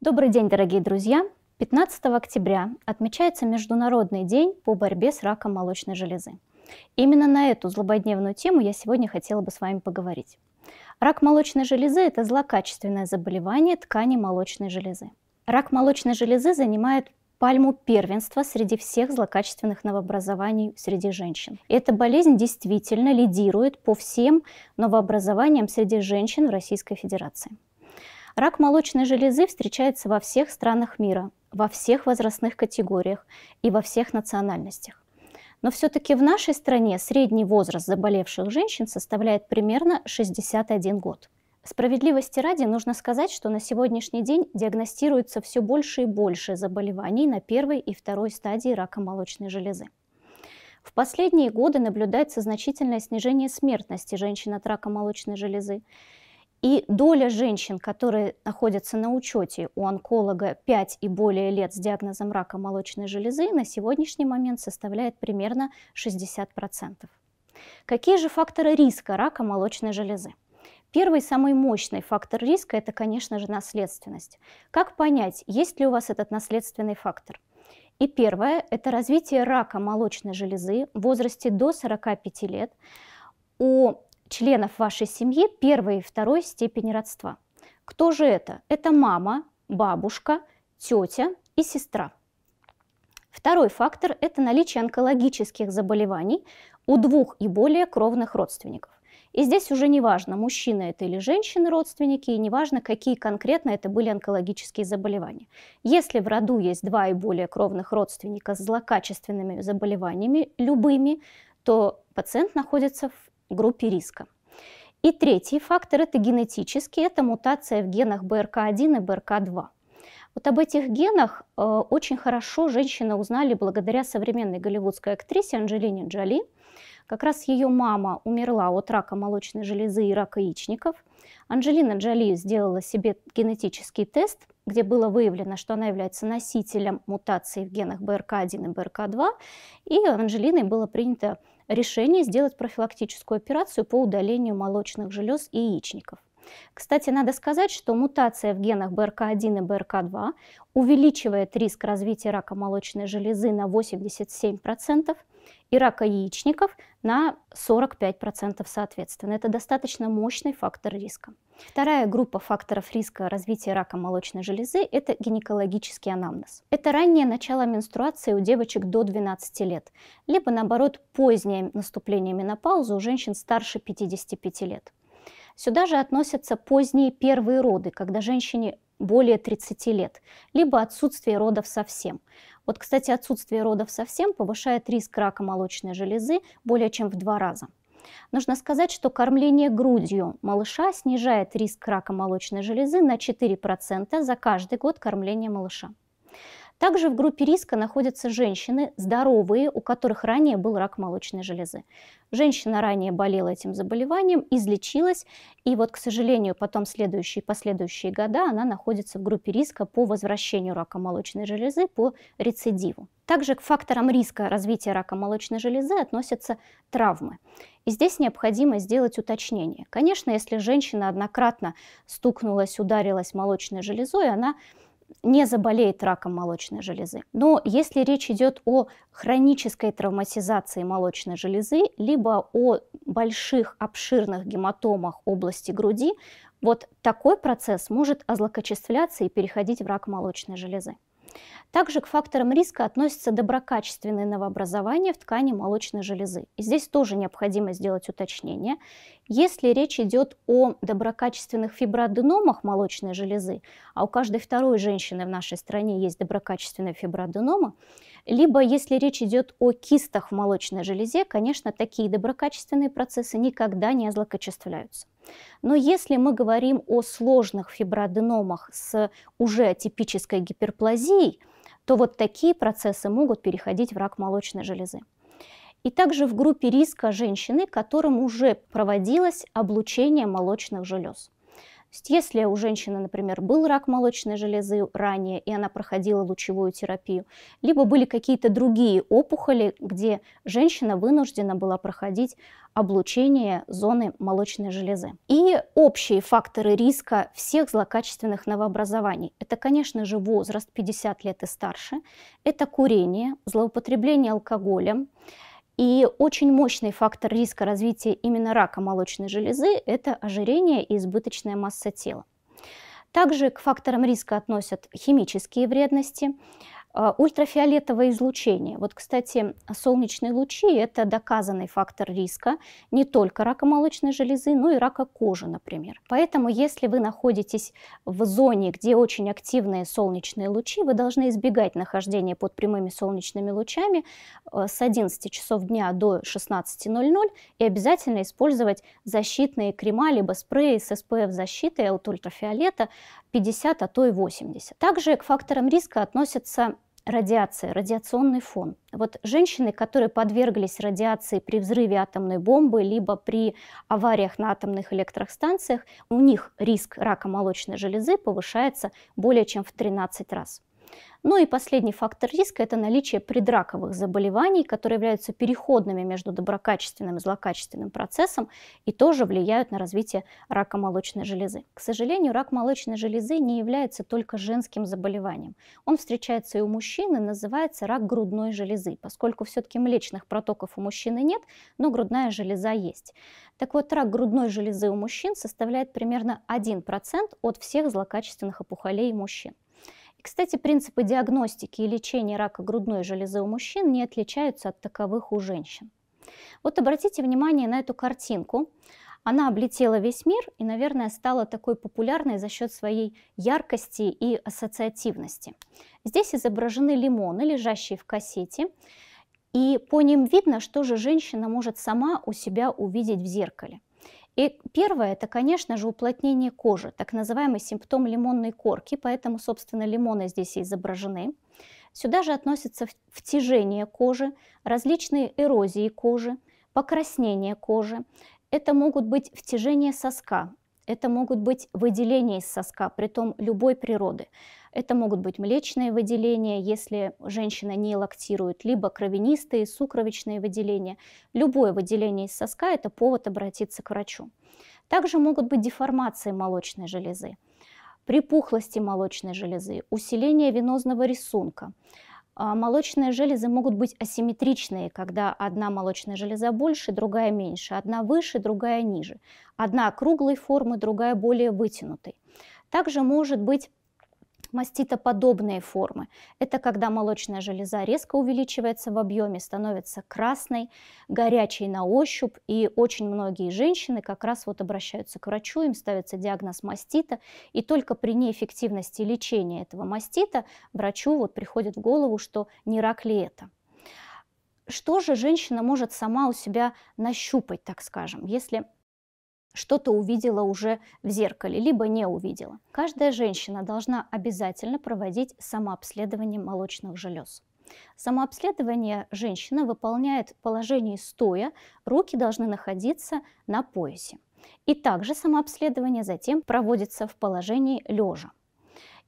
Добрый день, дорогие друзья! 15 октября отмечается Международный день по борьбе с раком молочной железы. Именно на эту злободневную тему я сегодня хотела бы с вами поговорить. Рак молочной железы – это злокачественное заболевание ткани молочной железы. Рак молочной железы занимает пальму первенства среди всех злокачественных новообразований среди женщин. эта болезнь действительно лидирует по всем новообразованиям среди женщин в Российской Федерации. Рак молочной железы встречается во всех странах мира, во всех возрастных категориях и во всех национальностях. Но все-таки в нашей стране средний возраст заболевших женщин составляет примерно 61 год. Справедливости ради нужно сказать, что на сегодняшний день диагностируется все больше и больше заболеваний на первой и второй стадии рака молочной железы. В последние годы наблюдается значительное снижение смертности женщин от рака молочной железы, и доля женщин, которые находятся на учете у онколога 5 и более лет с диагнозом рака молочной железы, на сегодняшний момент составляет примерно 60%. Какие же факторы риска рака молочной железы? Первый самый мощный фактор риска – это, конечно же, наследственность. Как понять, есть ли у вас этот наследственный фактор? И первое – это развитие рака молочной железы в возрасте до 45 лет у членов вашей семьи первой и второй степени родства. Кто же это? Это мама, бабушка, тетя и сестра. Второй фактор – это наличие онкологических заболеваний у двух и более кровных родственников. И здесь уже не важно, мужчина это или женщины родственники, и не важно, какие конкретно это были онкологические заболевания. Если в роду есть два и более кровных родственника с злокачественными заболеваниями, любыми, то пациент находится в группе риска. И третий фактор – это генетический, это мутация в генах БРК1 и БРК2. Вот об этих генах э, очень хорошо женщины узнали благодаря современной голливудской актрисе Анджелине Джоли. Как раз ее мама умерла от рака молочной железы и рака яичников. Анджелина Джоли сделала себе генетический тест, где было выявлено, что она является носителем мутации в генах БРК1 и БРК2, и Анджелиной было принято решение сделать профилактическую операцию по удалению молочных желез и яичников. Кстати, надо сказать, что мутация в генах БРК1 и БРК2 увеличивает риск развития рака молочной железы на 87%, и рака яичников на 45% соответственно. Это достаточно мощный фактор риска. Вторая группа факторов риска развития рака молочной железы – это гинекологический анамнез. Это раннее начало менструации у девочек до 12 лет, либо наоборот позднее наступление менопаузы у женщин старше 55 лет. Сюда же относятся поздние первые роды, когда женщине более 30 лет, либо отсутствие родов совсем. Вот, кстати, отсутствие родов совсем повышает риск рака молочной железы более чем в два раза. Нужно сказать, что кормление грудью малыша снижает риск рака молочной железы на 4% за каждый год кормления малыша. Также в группе риска находятся женщины, здоровые, у которых ранее был рак молочной железы. Женщина ранее болела этим заболеванием, излечилась, и вот, к сожалению, потом следующие последующие года она находится в группе риска по возвращению рака молочной железы по рецидиву. Также к факторам риска развития рака молочной железы относятся травмы. И здесь необходимо сделать уточнение. Конечно, если женщина однократно стукнулась, ударилась молочной железой, она не заболеет раком молочной железы. Но если речь идет о хронической травматизации молочной железы, либо о больших обширных гематомах области груди, вот такой процесс может озлокочествляться и переходить в рак молочной железы. Также к факторам риска относятся доброкачественные новообразования в ткани молочной железы. И здесь тоже необходимо сделать уточнение. Если речь идет о доброкачественных фиброаденомах молочной железы, а у каждой второй женщины в нашей стране есть доброкачественная фиброаденома, либо, если речь идет о кистах в молочной железе, конечно, такие доброкачественные процессы никогда не злокачествляются. Но если мы говорим о сложных фиброаденомах с уже атипической гиперплазией, то вот такие процессы могут переходить в рак молочной железы. И также в группе риска женщины, которым уже проводилось облучение молочных желез. Если у женщины, например, был рак молочной железы ранее, и она проходила лучевую терапию, либо были какие-то другие опухоли, где женщина вынуждена была проходить облучение зоны молочной железы. И общие факторы риска всех злокачественных новообразований. Это, конечно же, возраст 50 лет и старше, это курение, злоупотребление алкоголем, и очень мощный фактор риска развития именно рака молочной железы – это ожирение и избыточная масса тела. Также к факторам риска относят химические вредности, а, ультрафиолетовое излучение. Вот, кстати, солнечные лучи – это доказанный фактор риска не только рака молочной железы, но и рака кожи, например. Поэтому, если вы находитесь в зоне, где очень активные солнечные лучи, вы должны избегать нахождения под прямыми солнечными лучами э, с 11 часов дня до 16.00 и обязательно использовать защитные крема либо спреи с SPF защитой от ультрафиолета 50, а то и 80. Также к факторам риска относятся радиация, радиационный фон. Вот женщины, которые подверглись радиации при взрыве атомной бомбы, либо при авариях на атомных электростанциях, у них риск рака молочной железы повышается более чем в 13 раз. Ну и последний фактор риска – это наличие предраковых заболеваний, которые являются переходными между доброкачественным и злокачественным процессом и тоже влияют на развитие рака молочной железы. К сожалению, рак молочной железы не является только женским заболеванием. Он встречается и у мужчин и называется рак грудной железы, поскольку все-таки млечных протоков у мужчины нет, но грудная железа есть. Так вот, рак грудной железы у мужчин составляет примерно 1% от всех злокачественных опухолей мужчин. И, кстати, принципы диагностики и лечения рака грудной железы у мужчин не отличаются от таковых у женщин. Вот обратите внимание на эту картинку. Она облетела весь мир и, наверное, стала такой популярной за счет своей яркости и ассоциативности. Здесь изображены лимоны, лежащие в кассете, и по ним видно, что же женщина может сама у себя увидеть в зеркале. И первое – это, конечно же, уплотнение кожи, так называемый симптом лимонной корки, поэтому, собственно, лимоны здесь изображены. Сюда же относятся втяжение кожи, различные эрозии кожи, покраснение кожи. Это могут быть втяжение соска, это могут быть выделения из соска, притом любой природы. Это могут быть млечные выделения, если женщина не лактирует, либо кровянистые, сукровичные выделения. Любое выделение из соска – это повод обратиться к врачу. Также могут быть деформации молочной железы, припухлости молочной железы, усиление венозного рисунка – а, молочные железы могут быть асимметричные, когда одна молочная железа больше, другая меньше, одна выше, другая ниже, одна круглой формы, другая более вытянутой. Также может быть Маститоподобные формы – это когда молочная железа резко увеличивается в объеме, становится красной, горячей на ощупь, и очень многие женщины как раз вот обращаются к врачу, им ставится диагноз мастита, и только при неэффективности лечения этого мастита врачу вот приходит в голову, что не рак ли это что же женщина может сама у себя нащупать, так скажем, если что-то увидела уже в зеркале, либо не увидела. Каждая женщина должна обязательно проводить самообследование молочных желез. Самообследование женщина выполняет в положении стоя, руки должны находиться на поясе. И также самообследование затем проводится в положении лежа.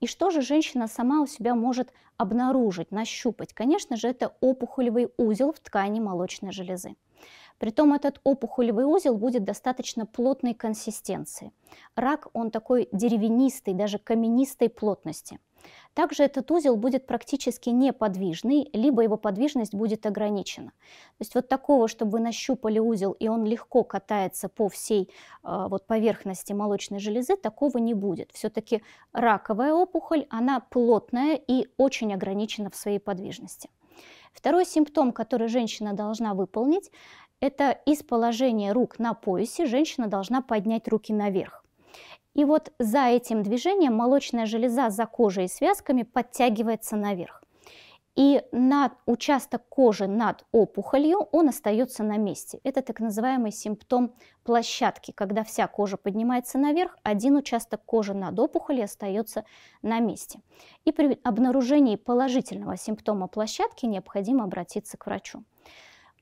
И что же женщина сама у себя может обнаружить, нащупать? Конечно же, это опухолевый узел в ткани молочной железы. Притом этот опухолевый узел будет достаточно плотной консистенции. Рак, он такой деревянистой, даже каменистой плотности. Также этот узел будет практически неподвижный, либо его подвижность будет ограничена. То есть вот такого, чтобы вы нащупали узел, и он легко катается по всей э, вот поверхности молочной железы, такого не будет. Все-таки раковая опухоль, она плотная и очень ограничена в своей подвижности. Второй симптом, который женщина должна выполнить, это из положения рук на поясе женщина должна поднять руки наверх. И вот за этим движением молочная железа за кожей и связками подтягивается наверх. И на участок кожи над опухолью он остается на месте. Это так называемый симптом площадки, когда вся кожа поднимается наверх, один участок кожи над опухолью остается на месте. И при обнаружении положительного симптома площадки необходимо обратиться к врачу.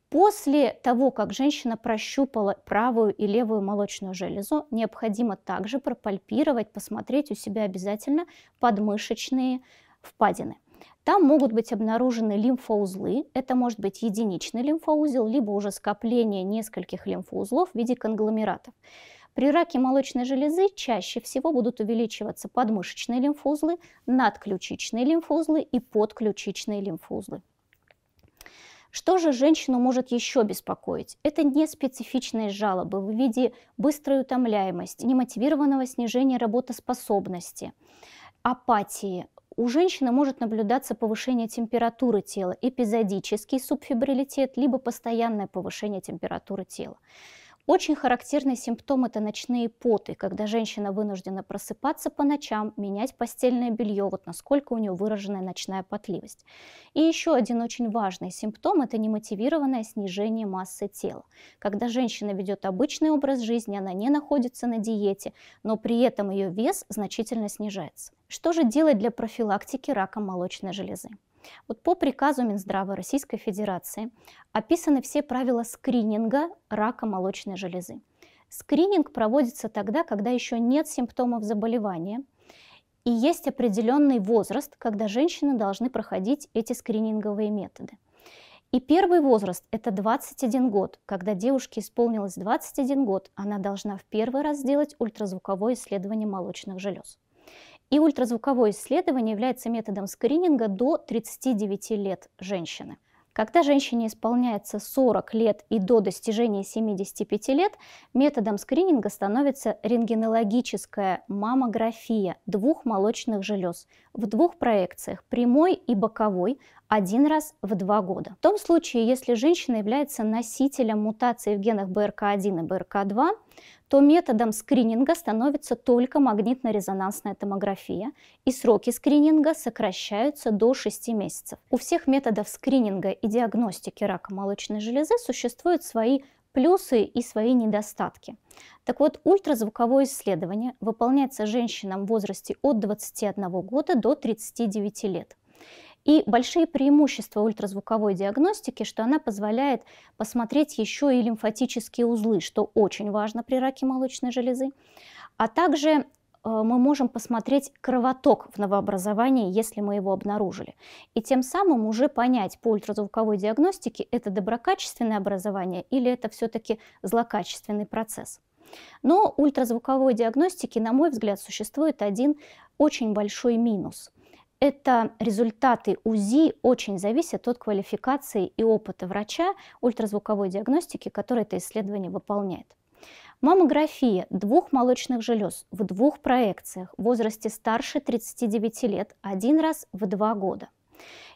После того, как женщина прощупала правую и левую молочную железу, необходимо также пропальпировать, посмотреть у себя обязательно подмышечные впадины. Там могут быть обнаружены лимфоузлы. Это может быть единичный лимфоузел, либо уже скопление нескольких лимфоузлов в виде конгломератов. При раке молочной железы чаще всего будут увеличиваться подмышечные лимфоузлы, надключичные лимфоузлы и подключичные лимфоузлы. Что же женщину может еще беспокоить? Это неспецифичные жалобы в виде быстрой утомляемости, немотивированного снижения работоспособности, апатии, у женщины может наблюдаться повышение температуры тела, эпизодический субфибрилитет, либо постоянное повышение температуры тела. Очень характерный симптом – это ночные поты, когда женщина вынуждена просыпаться по ночам, менять постельное белье, вот насколько у нее выраженная ночная потливость. И еще один очень важный симптом – это немотивированное снижение массы тела. Когда женщина ведет обычный образ жизни, она не находится на диете, но при этом ее вес значительно снижается. Что же делать для профилактики рака молочной железы? Вот по приказу Минздрава Российской Федерации описаны все правила скрининга рака молочной железы. Скрининг проводится тогда, когда еще нет симптомов заболевания, и есть определенный возраст, когда женщины должны проходить эти скрининговые методы. И первый возраст – это 21 год. Когда девушке исполнилось 21 год, она должна в первый раз сделать ультразвуковое исследование молочных желез. И ультразвуковое исследование является методом скрининга до 39 лет женщины. Когда женщине исполняется 40 лет и до достижения 75 лет, методом скрининга становится рентгенологическая маммография двух молочных желез в двух проекциях, прямой и боковой, один раз в два года. В том случае, если женщина является носителем мутации в генах БРК1 и БРК2, то методом скрининга становится только магнитно-резонансная томография, и сроки скрининга сокращаются до 6 месяцев. У всех методов скрининга и диагностики рака молочной железы существуют свои плюсы и свои недостатки. Так вот, ультразвуковое исследование выполняется женщинам в возрасте от 21 года до 39 лет. И большие преимущества ультразвуковой диагностики, что она позволяет посмотреть еще и лимфатические узлы, что очень важно при раке молочной железы. А также э, мы можем посмотреть кровоток в новообразовании, если мы его обнаружили. И тем самым уже понять по ультразвуковой диагностике, это доброкачественное образование или это все-таки злокачественный процесс. Но ультразвуковой диагностики, на мой взгляд, существует один очень большой минус – это результаты УЗИ очень зависят от квалификации и опыта врача ультразвуковой диагностики, который это исследование выполняет. Маммография двух молочных желез в двух проекциях в возрасте старше 39 лет один раз в два года.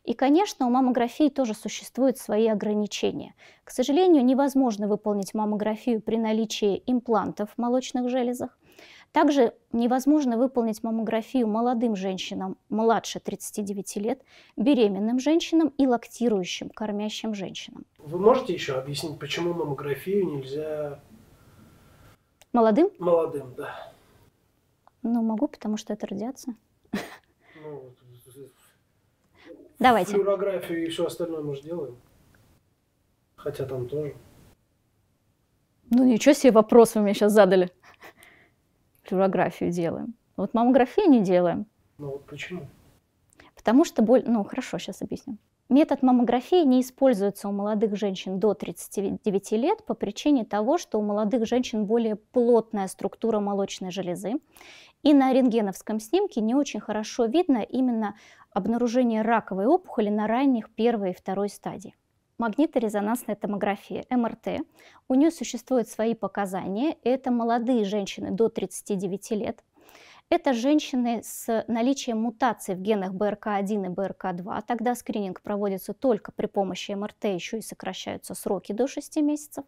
И, конечно, у маммографии тоже существуют свои ограничения. К сожалению, невозможно выполнить маммографию при наличии имплантов в молочных железах. Также невозможно выполнить маммографию молодым женщинам младше 39 лет, беременным женщинам и лактирующим, кормящим женщинам. Вы можете еще объяснить, почему маммографию нельзя... Молодым? Молодым, да. Ну, могу, потому что это радиация. Ну, Давайте. Флюорографию и все остальное мы же делаем. Хотя там тоже. Ну ничего себе вопрос вы мне сейчас задали флюорографию делаем. Вот маммографию не делаем. Ну вот почему? Потому что боль... Ну, хорошо, сейчас объясню. Метод маммографии не используется у молодых женщин до 39 лет по причине того, что у молодых женщин более плотная структура молочной железы. И на рентгеновском снимке не очень хорошо видно именно обнаружение раковой опухоли на ранних первой и второй стадии магниторезонансная томография, МРТ. У нее существуют свои показания. Это молодые женщины до 39 лет. Это женщины с наличием мутаций в генах БРК1 и БРК2. Тогда скрининг проводится только при помощи МРТ, еще и сокращаются сроки до 6 месяцев.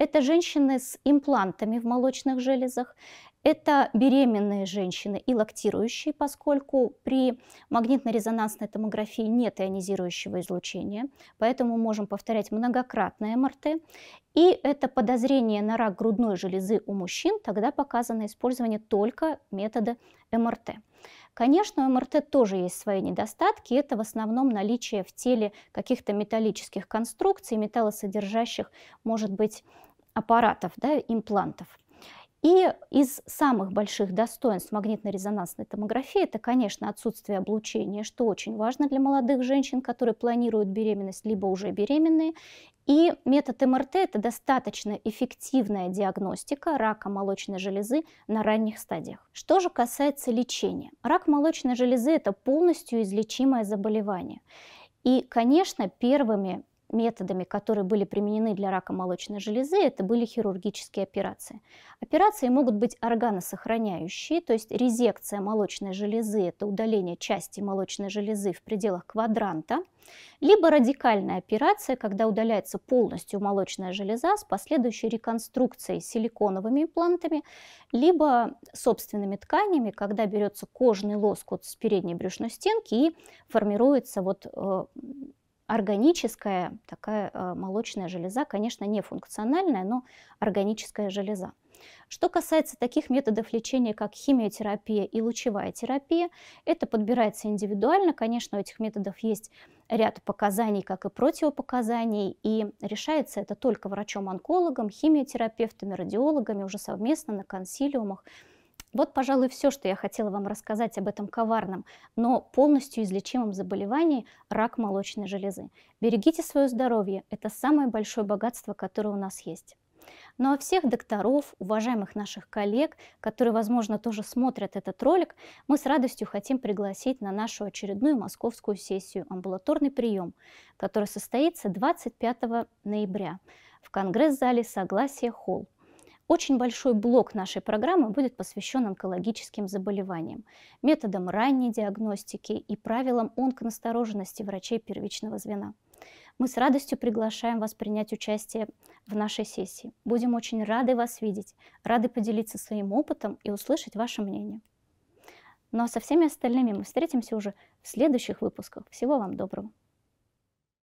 Это женщины с имплантами в молочных железах, это беременные женщины и лактирующие, поскольку при магнитно-резонансной томографии нет ионизирующего излучения, поэтому можем повторять многократное МРТ. И это подозрение на рак грудной железы у мужчин, тогда показано использование только метода МРТ. Конечно, у МРТ тоже есть свои недостатки. Это в основном наличие в теле каких-то металлических конструкций, металлосодержащих, может быть, аппаратов, да, имплантов. И из самых больших достоинств магнитно-резонансной томографии это, конечно, отсутствие облучения, что очень важно для молодых женщин, которые планируют беременность, либо уже беременные. И метод МРТ – это достаточно эффективная диагностика рака молочной железы на ранних стадиях. Что же касается лечения? Рак молочной железы – это полностью излечимое заболевание. И, конечно, первыми методами, которые были применены для рака молочной железы, это были хирургические операции. Операции могут быть органосохраняющие, то есть резекция молочной железы, это удаление части молочной железы в пределах квадранта, либо радикальная операция, когда удаляется полностью молочная железа с последующей реконструкцией силиконовыми имплантами, либо собственными тканями, когда берется кожный лоскут с передней брюшной стенки и формируется вот э, органическая такая э, молочная железа, конечно, не функциональная, но органическая железа. Что касается таких методов лечения, как химиотерапия и лучевая терапия, это подбирается индивидуально. Конечно, у этих методов есть ряд показаний, как и противопоказаний, и решается это только врачом-онкологом, химиотерапевтами, радиологами уже совместно на консилиумах вот, пожалуй, все, что я хотела вам рассказать об этом коварном, но полностью излечимом заболевании – рак молочной железы. Берегите свое здоровье – это самое большое богатство, которое у нас есть. Ну а всех докторов, уважаемых наших коллег, которые, возможно, тоже смотрят этот ролик, мы с радостью хотим пригласить на нашу очередную московскую сессию «Амбулаторный прием», которая состоится 25 ноября в Конгресс-зале «Согласие Холл». Очень большой блок нашей программы будет посвящен онкологическим заболеваниям, методам ранней диагностики и правилам онконастороженности врачей первичного звена. Мы с радостью приглашаем вас принять участие в нашей сессии. Будем очень рады вас видеть, рады поделиться своим опытом и услышать ваше мнение. Ну а со всеми остальными мы встретимся уже в следующих выпусках. Всего вам доброго!